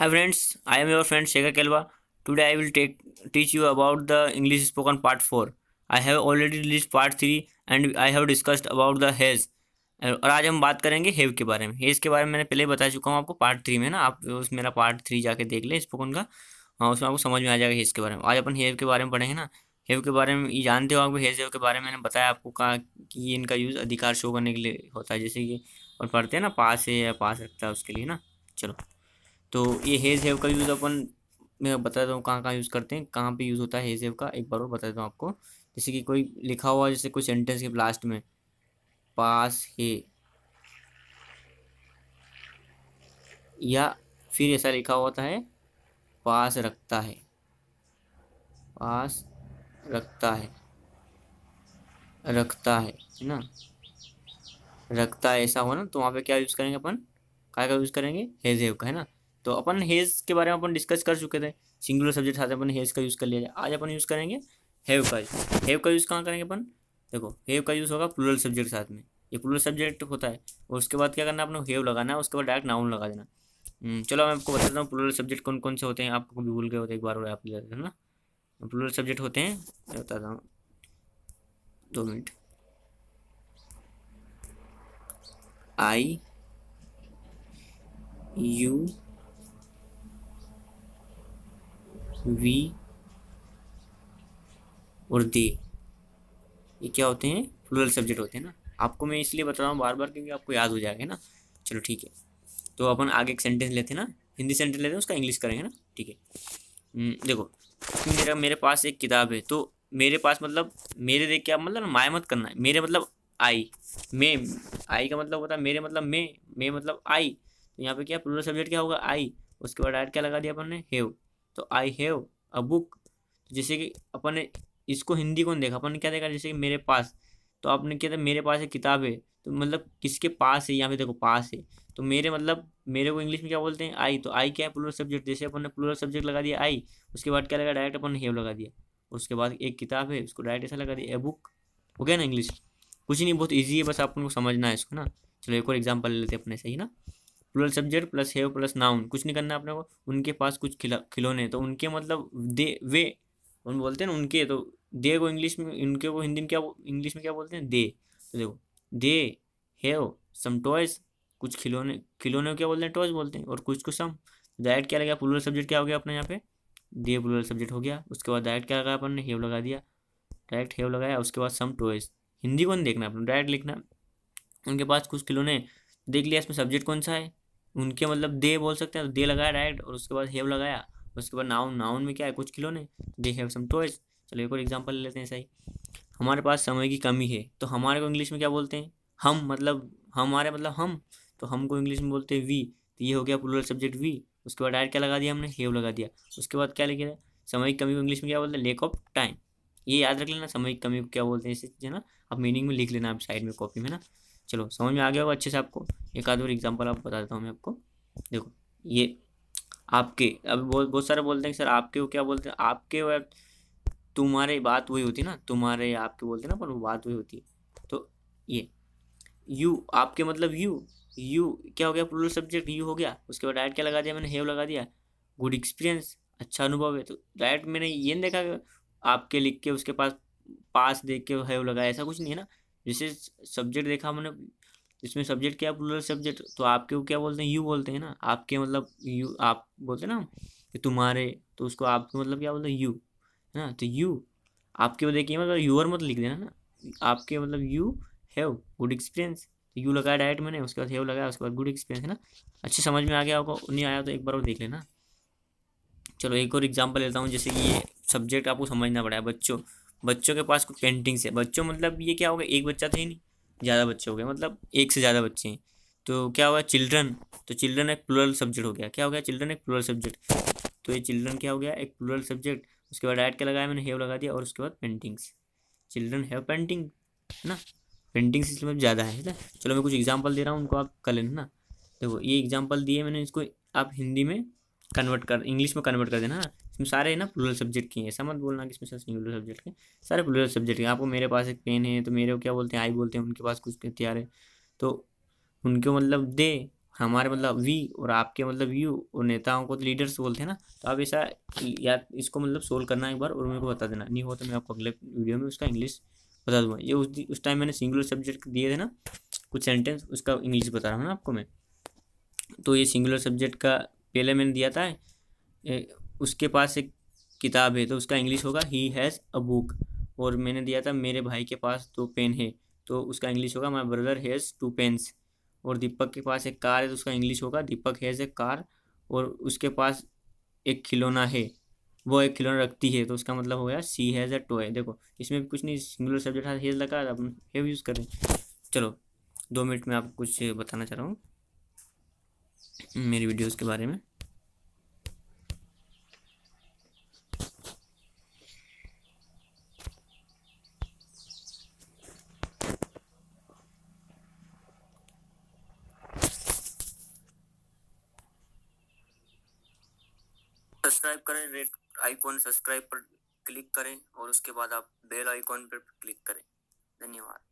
high friends I am your friend Shekhar Kelwa today I will take teach you about the English spoken part four I have already release part three and I have discussed about the has और आज हम बात करेंगे have के बारे में hedge के बारे में मैंने पहले बता चुका हूँ आपको पार्ट थ्री में ना आप उस मेरा पार्ट थ्री जाके देख ले स्पोकन का हाँ उसमें आपको समझ में आ जाएगा हेज के बारे में आज अपन हेव के बारे में पढ़ेंगे ना हेव के बारे में ये जानते हो आपको हेज हेव के बारे में मैंने बताया आपको कहा कि इनका यूज़ अधिकार शो करने के लिए होता है जैसे कि और पढ़ते हैं ना पास है या पास रखता है उसके लिए ना चलो तो ये हेज हेव का यूज़ अपन मैं बता देता हूँ कहाँ कहाँ यूज़ करते हैं कहाँ पे यूज़ होता है हेज हेव का एक बार और बता देता हूँ आपको जैसे कि कोई लिखा हुआ जैसे कोई सेंटेंस के लास्ट में पास हे या फिर ऐसा लिखा होता है पास रखता है पास रखता है रखता है है ना रखता है ऐसा हो ना तो वहाँ पे क्या यूज़ करेंगे अपन क्या यूज़ करेंगे हेजेव का है ना तो अपन हेज के बारे में अपन डिस्कस कर चुके थे सिंगुलर सब्जेक्ट साथ अपन हेज का यूज़ कर लिया जाए आज अपन यूज़ करेंगे हैव का हैव का यूज़ कहाँ करेंगे अपन देखो हैव का यूज़ होगा प्लूरल सब्जेक्ट साथ में ये प्लूरल सब्जेक्ट होता है और उसके बाद क्या करना है आपने हैव लगाना है उसके बाद डायरेक्ट नाउन लगा देना हम्म, चलो मैं आपको बताता हूँ प्लूरल सब्जेक्ट कौन कौन से होते हैं आपको भी भूल गए होते तो एक बार और आप ले जाते हैं ना प्लूरल सब्जेक्ट होते हैं मैं बताता हूँ दो मिनट आई यू वी और दे ये क्या होते हैं प्लूरल सब्जेक्ट होते हैं ना आपको मैं इसलिए बता रहा हूँ बार बार क्योंकि आपको याद हो जाएगा ना चलो ठीक है तो अपन आगे एक सेंटेंस लेते हैं ना हिंदी सेंटेंस लेते हैं उसका इंग्लिश करेंगे ना ठीक है हम्म, देखो मेरा मेरे पास एक किताब है तो मेरे पास मतलब मेरे देख के आप मतलब माया मत करना है मेरे मतलब आई मैं आई का मतलब होता है मेरे मतलब मैं मैं मतलब आई तो यहाँ पे क्या प्लूरल सब्जेक्ट क्या होगा आई उसके बाद डायरेक्ट क्या लगा दिया अपन ने हेव तो आई हैव अ बुक जैसे कि अपन ने इसको हिंदी कौन देखा अपन ने क्या देखा जैसे कि मेरे पास तो आपने क्या था मेरे पास एक किताब है तो मतलब किसके पास है यहाँ पे देखो पास है तो मेरे मतलब मेरे को इंग्लिश में क्या बोलते हैं आई तो आई क्या है प्लूरल सब्जेक्ट जैसे अपन ने प्लूरल सब्जेक्ट लगा दिया आई उसके बाद क्या लगा डायरेक्ट अपन हेव लगा दिया उसके बाद एक किताब है उसको डायरेक्ट ऐसा लगा दिया ए बुक हो गया ना इंग्लिश कुछ नहीं बहुत ईजी है बस आपको समझना है इसको ना चलो एक और एग्जाम्पल लेते हैं अपने सही ना plural subject plus have plus noun कुछ नहीं करना अपने को उनके पास कुछ खिला खिलौने तो उनके मतलब दे वे उन बोलते हैं ना उनके तो दे को इंग्लिश में उनके को हिंदी में क्या इंग्लिश में क्या बोलते हैं दे तो देखो दे हैव सम टॉयज कुछ खिलौने खिलौने को क्या बोलते हैं टॉयज बोलते हैं और कुछ कुछ सम डायरेक्ट क्या लगा प्लूरल सब्जेक्ट क्या हो गया अपने यहाँ पे दे प्लूरल सब्जेक्ट हो गया उसके बाद डायरेक्ट क्या लगा अपन ने हेव लगा दिया डायरेक्ट हेव लगाया उसके बाद सम टॉयज हिंदी को नहीं देखना अपने डायरेक्ट लिखना उनके पास कुछ खिलौने देख लिया इसमें सब्जेक्ट कौन सा है उनके मतलब दे बोल सकते हैं तो दे लगाया डायरेक्ट और उसके बाद हेव लगाया उसके बाद नाउन नाउन में क्या है कुछ खिलौने दे हैव सम टॉयज चलो एक और एग्जाम्पल ले लेते हैं सही हमारे पास समय की कमी है तो हमारे को इंग्लिश में क्या बोलते हैं हम मतलब हमारे मतलब हम तो हमको इंग्लिश में बोलते हैं वी तो ये हो गया प्लूरल सब्जेक्ट वी उसके बाद डायरेक्ट क्या लगा दिया हमने हेव लगा दिया उसके बाद क्या लिखे समय की कमी को इंग्लिश में क्या बोलते हैं लेक ऑफ टाइम ये याद रख लेना समय की कमी को क्या बोलते हैं इसे है ना आप मीनिंग में लिख लेना आप साइड में कॉपी में ना चलो समझ में आ गया होगा अच्छे से आपको एक आध और एग्जाम्पल आप बता देता हूँ मैं आपको देखो ये आपके अब बहुत बहुत सारे बोलते हैं सर आपके वो क्या बोलते हैं आपके वो तुम्हारे बात वही होती है ना तुम्हारे आपके बोलते हैं ना पर वो बात वही होती है तो ये यू आपके मतलब यू यू क्या हो गया प्लूरल सब्जेक्ट यू हो गया उसके बाद डायरेक्ट क्या लगा दिया मैंने हेव लगा दिया गुड एक्सपीरियंस अच्छा अनुभव है तो डायरेक्ट मैंने ये नहीं देखा आपके लिख के उसके पास पास देख के हेव लगाया ऐसा कुछ नहीं है ना जैसे सब्जेक्ट देखा हमने इसमें सब्जेक्ट क्या प्लूरल सब्जेक्ट तो आपके वो क्या बोलते हैं यू बोलते हैं ना आपके मतलब यू आप बोलते हैं ना कि तुम्हारे तो उसको आपके मतलब क्या बोलते हैं यू है ना तो यू आपके वो देखिए मतलब यूअर मत लिख देना ना आपके मतलब यू हैव गुड एक्सपीरियंस तो यू लगाया डायरेक्ट मैंने उसके बाद हैव लगाया उसके बाद गुड एक्सपीरियंस है ना अच्छे समझ में आ गया आपको नहीं आया तो एक बार वो देख लेना चलो एक और एग्जाम्पल लेता हूँ जैसे कि ये सब्जेक्ट आपको समझना पड़ा है बच्चों बच्चों के पास कोई पेंटिंग्स है बच्चों मतलब ये क्या होगा एक बच्चा था तो ही नहीं ज़्यादा बच्चे हो गए मतलब एक से ज़्यादा बच्चे हैं तो क्या हुआ चिल्ड्रन तो चिल्ड्रन एक प्लूरल सब्जेक्ट हो गया क्या हो गया चिल्ड्रन एक प्लूरल सब्जेक्ट तो ये चिल्ड्रन क्या हो गया एक प्लूरल सब्जेक्ट उसके बाद डायट क्या लगाया मैंने हेव लगा दिया और उसके बाद पेंटिंग्स चिल्ड्रन हैव पेंटिंग है ना पेंटिंग्स इसलिए ज़्यादा है ना चलो मैं कुछ एग्जाम्पल दे रहा हूँ उनको आप कर लेना ना देखो ये एग्जाम्पल दिए मैंने इसको आप हिंदी में कन्वर्ट कर इंग्लिश में कन्वर्ट कर देना इसमें सारे ना प्लूरल सब्जेक्ट के हैं ऐसा मत बोलना कि इसमें सिंगुलर सब्जेक्ट के सारे प्लूरल सब्जेक्ट के आपको मेरे पास एक पेन है तो मेरे को क्या बोलते हैं आई बोलते हैं उनके पास कुछ हथियार है तो उनको मतलब दे हमारे मतलब वी और आपके मतलब यू और नेताओं को तो लीडर्स बोलते हैं ना तो आप ऐसा या इसको मतलब सोल्व करना एक बार और मेरे को बता देना नहीं हो तो मैं आपको अगले वीडियो में उसका इंग्लिश बता दूंगा ये उस उस टाइम मैंने सिंगुलर सब्जेक्ट दिए थे ना कुछ सेंटेंस उसका इंग्लिश बता रहा हूँ ना आपको मैं तो ये सिंगुलर सब्जेक्ट का पहले मैंने दिया था उसके पास एक किताब है तो उसका इंग्लिश होगा ही हैज़ अ बुक और मैंने दिया था मेरे भाई के पास दो पेन है तो उसका इंग्लिश होगा my brother has two pens और दीपक के पास एक कार है तो उसका इंग्लिश होगा दीपक हैज़ ए कार और उसके पास एक खिलौना है वो एक खिलौना रखती है तो उसका मतलब हो गया सी हैज़ ए टॉय देखो इसमें भी कुछ नहीं सिंगुलर सब्जेक्ट हैज़ लगा अपन हैव यूज़ करें चलो दो मिनट में आपको कुछ बताना चाह रहा हूँ मेरी वीडियोज़ के बारे में सब्सक्राइब करें रेड आइकॉन सब्सक्राइब पर क्लिक करें और उसके बाद आप बेल आइकॉन पर क्लिक करें धन्यवाद